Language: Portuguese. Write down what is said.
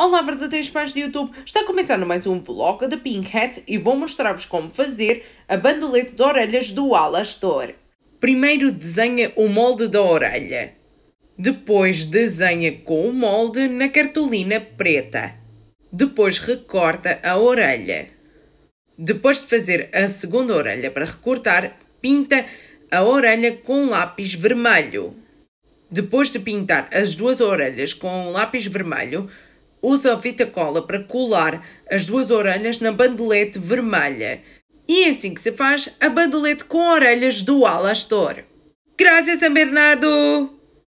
Olá verdadeiros pais do YouTube, está começando mais um vlog da Pink Hat e vou mostrar-vos como fazer a bandolete de orelhas do Alastor. Primeiro desenha o molde da orelha. Depois desenha com o molde na cartolina preta. Depois recorta a orelha. Depois de fazer a segunda orelha para recortar, pinta a orelha com lápis vermelho. Depois de pintar as duas orelhas com lápis vermelho, Usa a cola para colar as duas orelhas na bandolete vermelha. E é assim que se faz a bandolete com orelhas do Alastor. Graças, a Bernardo!